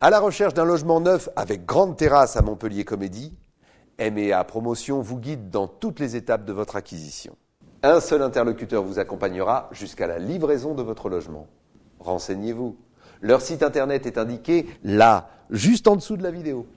À la recherche d'un logement neuf avec grande terrasse à Montpellier Comédie, MEA Promotion vous guide dans toutes les étapes de votre acquisition. Un seul interlocuteur vous accompagnera jusqu'à la livraison de votre logement. Renseignez-vous. Leur site internet est indiqué là, juste en dessous de la vidéo.